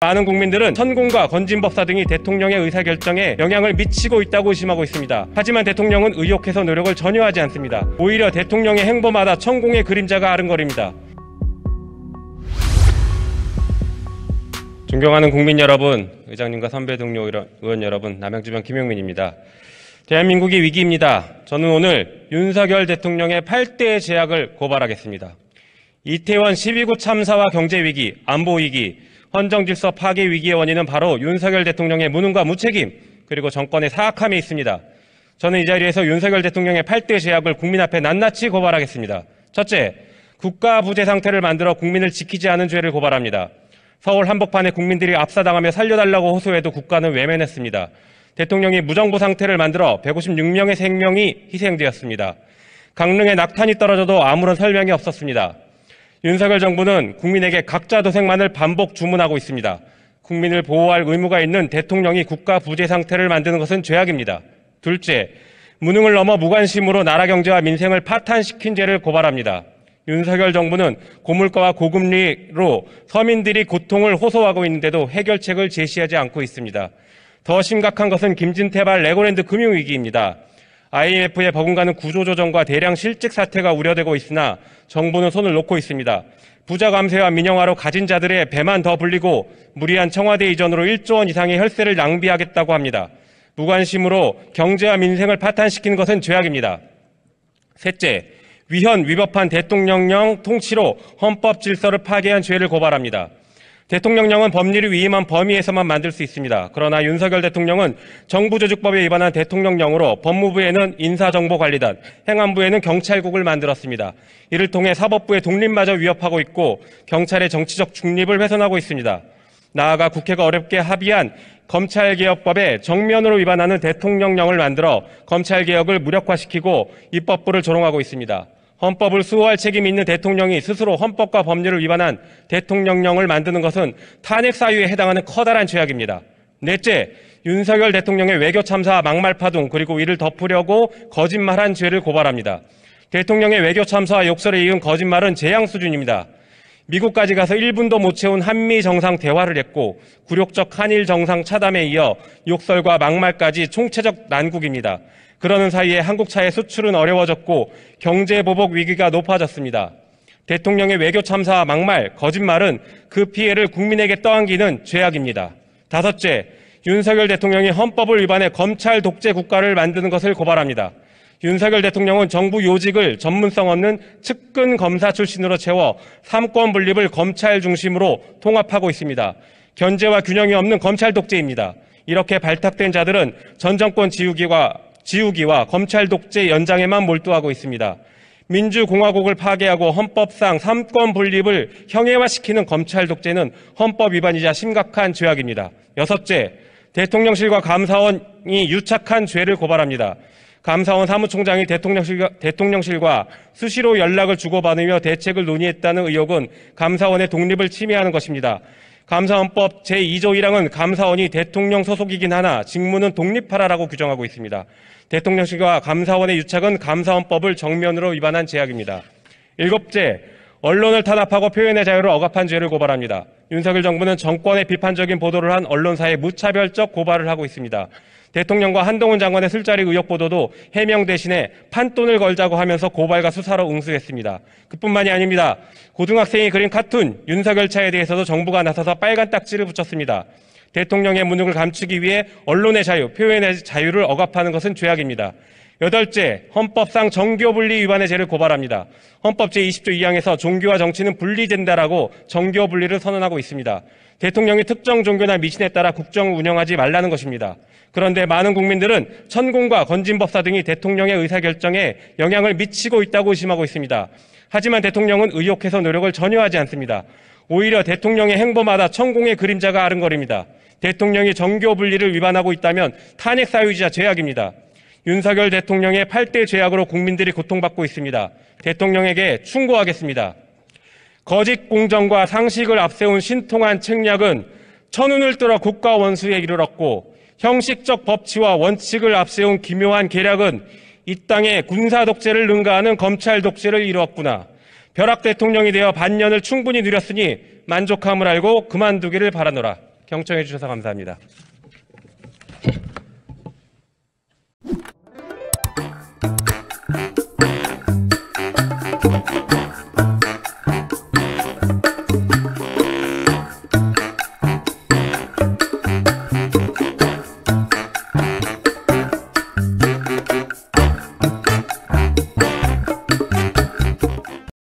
많은 국민들은 천공과 건진법사 등이 대통령의 의사결정에 영향을 미치고 있다고 의심하고 있습니다. 하지만 대통령은 의혹해서 노력을 전혀 하지 않습니다. 오히려 대통령의 행보마다 천공의 그림자가 아른거립니다. 존경하는 국민 여러분, 의장님과 선배 동료 의원 여러분, 남양주변 김용민입니다. 대한민국이 위기입니다. 저는 오늘 윤석열 대통령의 8대의 제약을 고발하겠습니다. 이태원 12구 참사와 경제위기, 안보위기, 헌정 질서 파괴 위기의 원인은 바로 윤석열 대통령의 무능과 무책임 그리고 정권의 사악함에 있습니다. 저는 이 자리에서 윤석열 대통령의 8대 제약을 국민 앞에 낱낱이 고발하겠습니다. 첫째, 국가 부재 상태를 만들어 국민을 지키지 않은 죄를 고발합니다. 서울 한복판에 국민들이 압사당하며 살려달라고 호소해도 국가는 외면했습니다. 대통령이 무정부 상태를 만들어 156명의 생명이 희생되었습니다. 강릉에 낙탄이 떨어져도 아무런 설명이 없었습니다. 윤석열 정부는 국민에게 각자 도생만을 반복 주문하고 있습니다. 국민을 보호할 의무가 있는 대통령이 국가 부재 상태를 만드는 것은 죄악입니다. 둘째, 무능을 넘어 무관심으로 나라 경제와 민생을 파탄시킨 죄를 고발합니다. 윤석열 정부는 고물가와 고금리로 서민들이 고통을 호소하고 있는데도 해결책을 제시하지 않고 있습니다. 더 심각한 것은 김진태발 레고랜드 금융위기입니다. IMF의 버금가는 구조조정과 대량 실직 사태가 우려되고 있으나 정부는 손을 놓고 있습니다. 부자 감세와 민영화로 가진 자들의 배만 더 불리고 무리한 청와대 이전으로 1조 원 이상의 혈세를 낭비하겠다고 합니다. 무관심으로 경제와 민생을 파탄시키는 것은 죄악입니다. 셋째, 위헌 위법한 대통령령 통치로 헌법 질서를 파괴한 죄를 고발합니다. 대통령령은 법률이 위임한 범위에서만 만들 수 있습니다. 그러나 윤석열 대통령은 정부조직법에 위반한 대통령령으로 법무부에는 인사정보관리단, 행안부에는 경찰국을 만들었습니다. 이를 통해 사법부의 독립마저 위협하고 있고 경찰의 정치적 중립을 훼손하고 있습니다. 나아가 국회가 어렵게 합의한 검찰개혁법에 정면으로 위반하는 대통령령을 만들어 검찰개혁을 무력화시키고 입법부를 조롱하고 있습니다. 헌법을 수호할 책임이 있는 대통령이 스스로 헌법과 법률을 위반한 대통령령을 만드는 것은 탄핵 사유에 해당하는 커다란 죄악입니다. 넷째, 윤석열 대통령의 외교 참사 막말 파동 그리고 이를 덮으려고 거짓말한 죄를 고발합니다. 대통령의 외교 참사와 욕설에 이은 거짓말은 재앙 수준입니다. 미국까지 가서 1분도 못 채운 한미 정상 대화를 했고 굴욕적 한일 정상 차담에 이어 욕설과 막말까지 총체적 난국입니다. 그러는 사이에 한국차의 수출은 어려워졌고 경제 보복 위기가 높아졌습니다. 대통령의 외교 참사 막말, 거짓말은 그 피해를 국민에게 떠안기는 죄악입니다. 다섯째, 윤석열 대통령이 헌법을 위반해 검찰 독재 국가를 만드는 것을 고발합니다. 윤석열 대통령은 정부 요직을 전문성 없는 측근 검사 출신으로 채워 삼권 분립을 검찰 중심으로 통합하고 있습니다. 견제와 균형이 없는 검찰 독재입니다. 이렇게 발탁된 자들은 전 정권 지우기와 지우기와 검찰 독재 연장에만 몰두하고 있습니다. 민주공화국을 파괴하고 헌법상 삼권 분립을 형해화시키는 검찰 독재는 헌법 위반이자 심각한 죄악입니다. 여섯째, 대통령실과 감사원이 유착한 죄를 고발합니다. 감사원 사무총장이 대통령실과, 대통령실과 수시로 연락을 주고받으며 대책을 논의했다는 의혹은 감사원의 독립을 침해하는 것입니다. 감사원법 제2조 1항은 감사원이 대통령 소속이긴 하나 직무는 독립하라라고 규정하고 있습니다. 대통령실과 감사원의 유착은 감사원법을 정면으로 위반한 제약입니다. 일곱째, 언론을 탄압하고 표현의 자유를 억압한 죄를 고발합니다. 윤석열 정부는 정권의 비판적인 보도를 한 언론사에 무차별적 고발을 하고 있습니다. 대통령과 한동훈 장관의 술자리 의혹 보도도 해명 대신에 판돈을 걸자고 하면서 고발과 수사로 응수했습니다. 그뿐만이 아닙니다. 고등학생이 그린 카툰 윤석열 차에 대해서도 정부가 나서서 빨간 딱지를 붙였습니다. 대통령의 무능을 감추기 위해 언론의 자유, 표현의 자유를 억압하는 것은 죄악입니다. 여덟째, 헌법상 정교분리 위반의 죄를 고발합니다. 헌법 제20조 2항에서 종교와 정치는 분리된다라고 정교분리를 선언하고 있습니다. 대통령이 특정 종교나 미신에 따라 국정을 운영하지 말라는 것입니다. 그런데 많은 국민들은 천공과 건진법사 등이 대통령의 의사결정에 영향을 미치고 있다고 의심하고 있습니다. 하지만 대통령은 의혹해서 노력을 전혀 하지 않습니다. 오히려 대통령의 행보마다 천공의 그림자가 아른거립니다. 대통령이 정교 분리를 위반하고 있다면 탄핵 사유지자 죄악입니다. 윤석열 대통령의 8대 죄악으로 국민들이 고통받고 있습니다. 대통령에게 충고하겠습니다. 거짓 공정과 상식을 앞세운 신통한 책략은 천운을 뚫어 국가 원수에 이르렀고 형식적 법치와 원칙을 앞세운 기묘한 계략은 이 땅에 군사 독재를 능가하는 검찰 독재를 이루었구나. 벼락 대통령이 되어 반년을 충분히 누렸으니 만족함을 알고 그만두기를 바라노라. 경청해 주셔서 감사합니다.